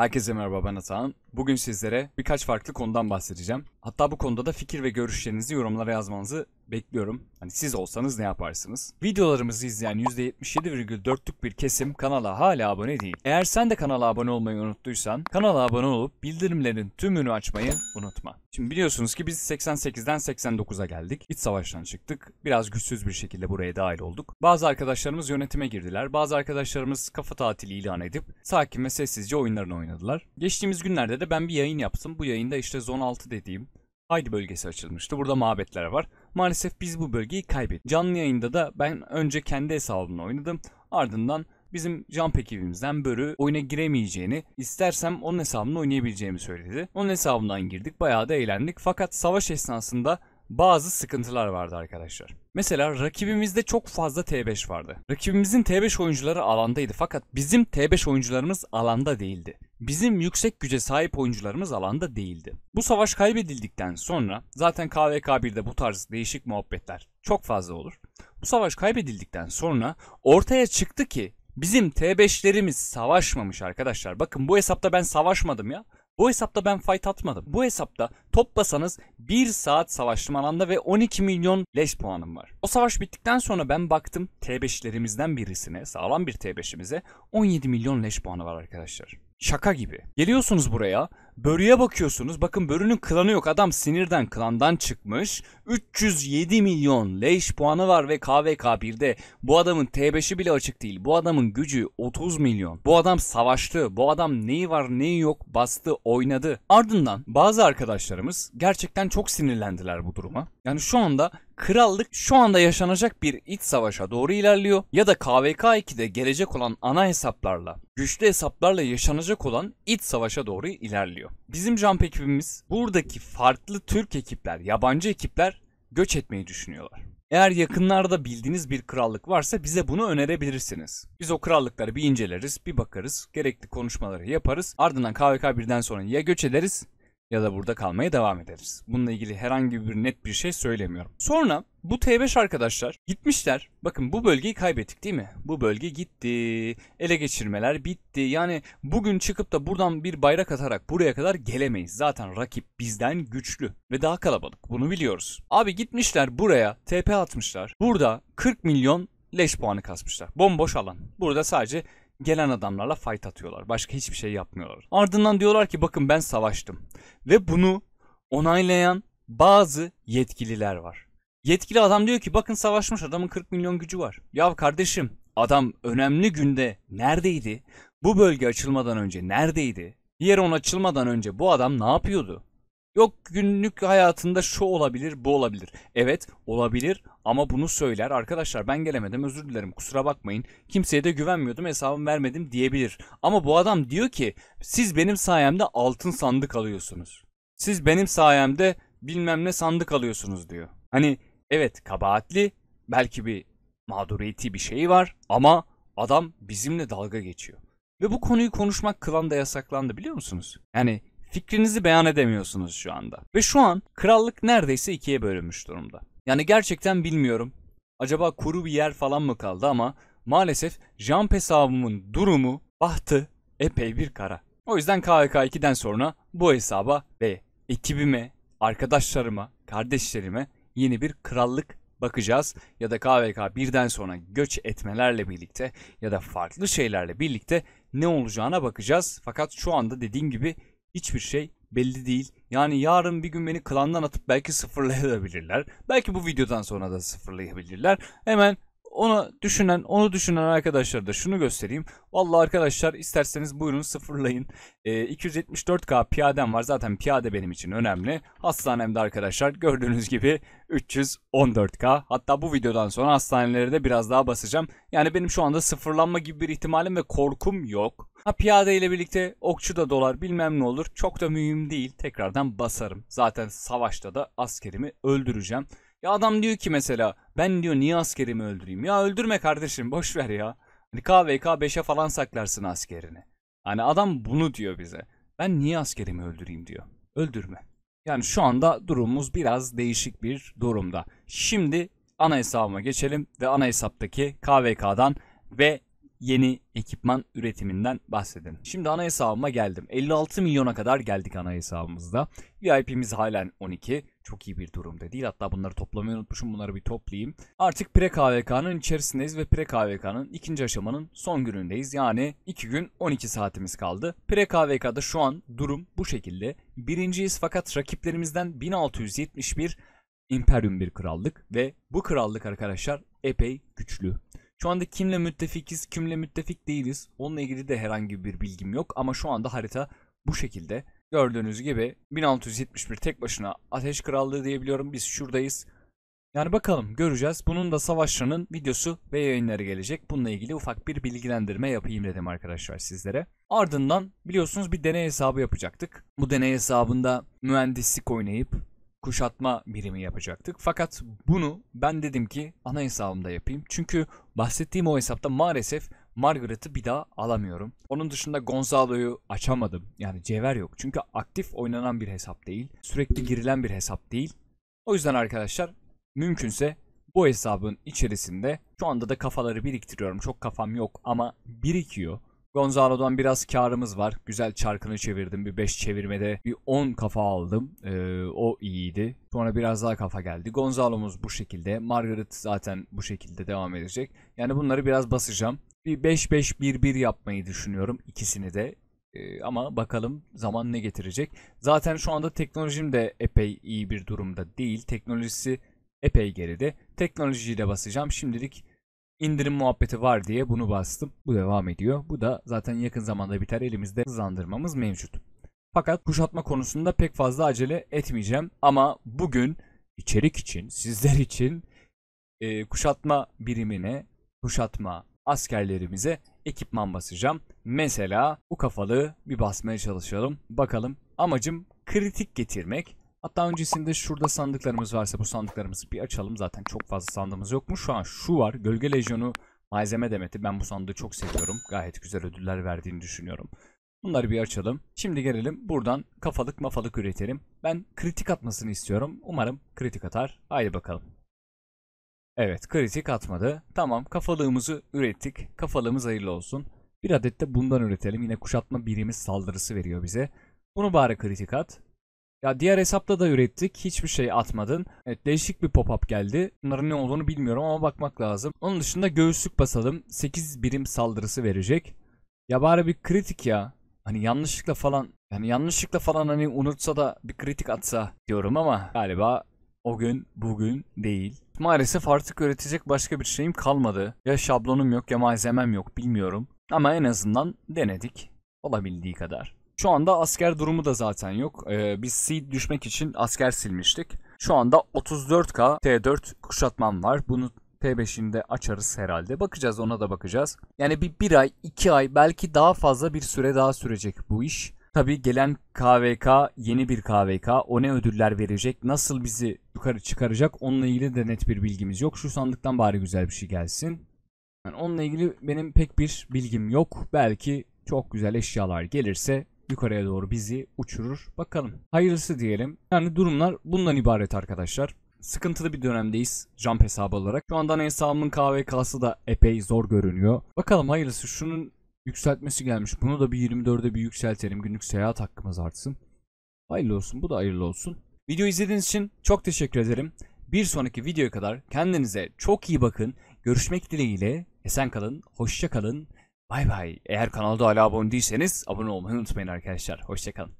Herkese merhaba ben Atahan. Bugün sizlere birkaç farklı konudan bahsedeceğim. Hatta bu konuda da fikir ve görüşlerinizi yorumlara yazmanızı bekliyorum. Hani siz olsanız ne yaparsınız? Videolarımızı izleyen %77,4'lük bir kesim kanala hala abone değil. Eğer sen de kanala abone olmayı unuttuysan kanala abone olup bildirimlerin tümünü açmayı unutma. Şimdi biliyorsunuz ki biz 88'den 89'a geldik. İç savaştan çıktık. Biraz güçsüz bir şekilde buraya dahil olduk. Bazı arkadaşlarımız yönetime girdiler. Bazı arkadaşlarımız kafa tatili ilan edip sakin ve sessizce oyunlarını oynadılar. Geçtiğimiz günlerde de ben bir yayın yaptım. Bu yayında işte Zone 6 dediğim Haydi bölgesi açılmıştı. Burada mabetler var. Maalesef biz bu bölgeyi kaybettik. Canlı yayında da ben önce kendi hesabımla oynadım. Ardından bizim jump ekibimizden Börü oyuna giremeyeceğini, istersem onun hesabını oynayabileceğimi söyledi. Onun hesabından girdik, bayağı da eğlendik. Fakat savaş esnasında bazı sıkıntılar vardı arkadaşlar. Mesela rakibimizde çok fazla T5 vardı. Rakibimizin T5 oyuncuları alandaydı fakat bizim T5 oyuncularımız alanda değildi. Bizim yüksek güce sahip oyuncularımız alanda değildi. Bu savaş kaybedildikten sonra zaten KVK1'de bu tarz değişik muhabbetler çok fazla olur. Bu savaş kaybedildikten sonra ortaya çıktı ki bizim T5'lerimiz savaşmamış arkadaşlar. Bakın bu hesapta ben savaşmadım ya. Bu hesapta ben fight atmadım. Bu hesapta toplasanız basanız 1 saat savaştım alanda ve 12 milyon leş puanım var. O savaş bittikten sonra ben baktım T5'lerimizden birisine, sağlam bir T5'imize 17 milyon leş puanı var arkadaşlar. Şaka gibi. Geliyorsunuz buraya Börü'ye bakıyorsunuz. Bakın Börü'nün klanı yok. Adam sinirden klandan çıkmış. 307 milyon leş puanı var ve KVK 1'de. Bu adamın T5'i bile açık değil. Bu adamın gücü 30 milyon. Bu adam savaştı. Bu adam neyi var neyi yok bastı oynadı. Ardından bazı arkadaşlarımız gerçekten çok sinirlendiler bu duruma. Yani şu anda krallık şu anda yaşanacak bir iç savaşa doğru ilerliyor ya da KVK 2'de gelecek olan ana hesaplarla, güçlü hesaplarla yaşanacak olan iç savaşa doğru ilerliyor gerekiyor. Bizim jump ekibimiz buradaki farklı Türk ekipler, yabancı ekipler göç etmeyi düşünüyorlar. Eğer yakınlarda bildiğiniz bir krallık varsa bize bunu önerebilirsiniz. Biz o krallıkları bir inceleriz, bir bakarız, gerekli konuşmaları yaparız. Ardından KVK birden sonra ya göç ederiz ya da burada kalmaya devam ederiz. Bununla ilgili herhangi bir net bir şey söylemiyorum. Sonra bu T5 arkadaşlar gitmişler. Bakın bu bölgeyi kaybettik değil mi? Bu bölge gitti. Ele geçirmeler bitti. Yani bugün çıkıp da buradan bir bayrak atarak buraya kadar gelemeyiz. Zaten rakip bizden güçlü ve daha kalabalık. Bunu biliyoruz. Abi gitmişler buraya TP atmışlar. Burada 40 milyon leş puanı kasmışlar. Bomboş alan. Burada sadece gelen adamlarla fight atıyorlar. Başka hiçbir şey yapmıyorlar. Ardından diyorlar ki bakın ben savaştım. Ve bunu onaylayan bazı yetkililer var. Yetkili adam diyor ki bakın savaşmış adamın 40 milyon gücü var. Ya kardeşim adam önemli günde neredeydi? Bu bölge açılmadan önce neredeydi? Diğer on açılmadan önce bu adam ne yapıyordu? Yok günlük hayatında şu olabilir, bu olabilir. Evet, olabilir ama bunu söyler. Arkadaşlar ben gelemedim, özür dilerim. Kusura bakmayın. Kimseye de güvenmiyordum, hesabımı vermedim diyebilir. Ama bu adam diyor ki, siz benim sayemde altın sandık alıyorsunuz. Siz benim sayemde bilmem ne sandık alıyorsunuz diyor. Hani evet kabahatli, belki bir mağduriyeti bir şey var ama adam bizimle dalga geçiyor. Ve bu konuyu konuşmak klanda yasaklandı biliyor musunuz? Yani Fikrinizi beyan edemiyorsunuz şu anda. Ve şu an krallık neredeyse ikiye bölünmüş durumda. Yani gerçekten bilmiyorum. Acaba kuru bir yer falan mı kaldı ama maalesef Jump hesabımın durumu, bahtı epey bir kara. O yüzden KVK 2den sonra bu hesaba ve ekibime, arkadaşlarıma, kardeşlerime yeni bir krallık bakacağız ya da KVK birden sonra göç etmelerle birlikte ya da farklı şeylerle birlikte ne olacağına bakacağız. Fakat şu anda dediğim gibi hiçbir şey belli değil. Yani yarın bir gün beni klandan atıp belki sıfırlayabilirler. Belki bu videodan sonra da sıfırlayabilirler. Hemen onu düşünen, onu düşünen arkadaşlara da şunu göstereyim. Vallahi arkadaşlar isterseniz buyurun sıfırlayın. E, ee, 274K piyadem var. Zaten piyade benim için önemli. Hastanemde arkadaşlar gördüğünüz gibi 314K. Hatta bu videodan sonra hastanelere de biraz daha basacağım. Yani benim şu anda sıfırlanma gibi bir ihtimalim ve korkum yok. Ha piyade ile birlikte okçu da dolar bilmem ne olur. Çok da mühim değil. Tekrardan basarım. Zaten savaşta da askerimi öldüreceğim. Ya adam diyor ki mesela ben diyor niye askerimi öldüreyim? Ya öldürme kardeşim boş ver ya. Hani KVK 5'e falan saklarsın askerini. Hani adam bunu diyor bize. Ben niye askerimi öldüreyim diyor. Öldürme. Yani şu anda durumumuz biraz değişik bir durumda. Şimdi ana hesabıma geçelim ve ana hesaptaki KVK'dan ve yeni ekipman üretiminden bahsedelim. Şimdi ana hesabıma geldim. 56 milyona kadar geldik ana hesabımızda. VIP'miz halen 12 çok iyi bir durumda değil. Hatta bunları toplamayı unutmuşum. Bunları bir toplayayım. Artık pre KVK'nın içerisindeyiz ve pre KVK'nın ikinci aşamanın son günündeyiz. Yani 2 gün 12 saatimiz kaldı. Pre KVK'da şu an durum bu şekilde. Birinciyiz fakat rakiplerimizden 1671 İmperium bir krallık ve bu krallık arkadaşlar epey güçlü. Şu anda kimle müttefikiz, kimle müttefik değiliz. Onunla ilgili de herhangi bir bilgim yok ama şu anda harita bu şekilde. Gördüğünüz gibi 1671 tek başına Ateş Krallığı diyebiliyorum. Biz şuradayız. Yani bakalım göreceğiz. Bunun da savaşlarının videosu ve yayınları gelecek. Bununla ilgili ufak bir bilgilendirme yapayım dedim arkadaşlar sizlere. Ardından biliyorsunuz bir deney hesabı yapacaktık. Bu deney hesabında mühendislik oynayıp kuşatma birimi yapacaktık. Fakat bunu ben dedim ki ana hesabımda yapayım. Çünkü bahsettiğim o hesapta maalesef Margaret'ı bir daha alamıyorum. Onun dışında Gonzalo'yu açamadım. Yani cevher yok. Çünkü aktif oynanan bir hesap değil. Sürekli girilen bir hesap değil. O yüzden arkadaşlar mümkünse bu hesabın içerisinde şu anda da kafaları biriktiriyorum. Çok kafam yok ama birikiyor. Gonzalo'dan biraz karımız var. Güzel çarkını çevirdim. Bir 5 çevirmede bir 10 kafa aldım. Ee, o iyiydi. Sonra biraz daha kafa geldi. Gonzalo'muz bu şekilde. Margaret zaten bu şekilde devam edecek. Yani bunları biraz basacağım. Bir 5-5-1-1 yapmayı düşünüyorum ikisini de. Ee, ama bakalım zaman ne getirecek. Zaten şu anda teknolojim de epey iyi bir durumda değil. Teknolojisi epey geride. Teknolojiyi de basacağım. Şimdilik indirim muhabbeti var diye bunu bastım. Bu devam ediyor. Bu da zaten yakın zamanda biter elimizde hızlandırmamız mevcut. Fakat kuşatma konusunda pek fazla acele etmeyeceğim. Ama bugün içerik için, sizler için e, kuşatma birimine, kuşatma askerlerimize ekipman basacağım. Mesela bu kafalığı bir basmaya çalışalım. Bakalım amacım kritik getirmek. Hatta öncesinde şurada sandıklarımız varsa bu sandıklarımızı bir açalım. Zaten çok fazla sandığımız yok mu? Şu an şu var. Gölge Lejyonu malzeme demeti. Ben bu sandığı çok seviyorum. Gayet güzel ödüller verdiğini düşünüyorum. Bunları bir açalım. Şimdi gelelim buradan kafalık mafalık üretelim. Ben kritik atmasını istiyorum. Umarım kritik atar. Haydi bakalım. Evet kritik atmadı. Tamam kafalığımızı ürettik. Kafalığımız hayırlı olsun. Bir adet de bundan üretelim. Yine kuşatma birimiz saldırısı veriyor bize. Bunu bari kritik at. Ya diğer hesapta da ürettik. Hiçbir şey atmadın. Evet değişik bir pop-up geldi. Bunların ne olduğunu bilmiyorum ama bakmak lazım. Onun dışında göğüslük basalım. 8 birim saldırısı verecek. Ya bari bir kritik ya. Hani yanlışlıkla falan yani yanlışlıkla falan hani unutsa da bir kritik atsa diyorum ama galiba o gün bugün değil. Maalesef artık üretecek başka bir şeyim kalmadı. Ya şablonum yok ya malzemem yok bilmiyorum. Ama en azından denedik. Olabildiği kadar. Şu anda asker durumu da zaten yok. Ee, biz seed düşmek için asker silmiştik. Şu anda 34k T4 kuşatmam var. Bunu T5'inde açarız herhalde. Bakacağız ona da bakacağız. Yani bir, bir ay, iki ay belki daha fazla bir süre daha sürecek bu iş. Tabi gelen KVK yeni bir KVK o ne ödüller verecek nasıl bizi yukarı çıkaracak onunla ilgili de net bir bilgimiz yok. Şu sandıktan bari güzel bir şey gelsin. Yani onunla ilgili benim pek bir bilgim yok. Belki çok güzel eşyalar gelirse yukarıya doğru bizi uçurur. Bakalım. Hayırlısı diyelim. Yani durumlar bundan ibaret arkadaşlar. Sıkıntılı bir dönemdeyiz jump hesabı olarak. Şu andan hesabımın KVK'sı da epey zor görünüyor. Bakalım hayırlısı şunun yükseltmesi gelmiş. Bunu da bir 24'e bir yükseltelim. Günlük seyahat hakkımız artsın. Hayırlı olsun. Bu da hayırlı olsun. Video izlediğiniz için çok teşekkür ederim. Bir sonraki videoya kadar kendinize çok iyi bakın. Görüşmek dileğiyle. Esen kalın. Hoşça kalın. Bay bay. Eğer kanalda hala abone değilseniz abone olmayı unutmayın arkadaşlar. Hoşçakalın.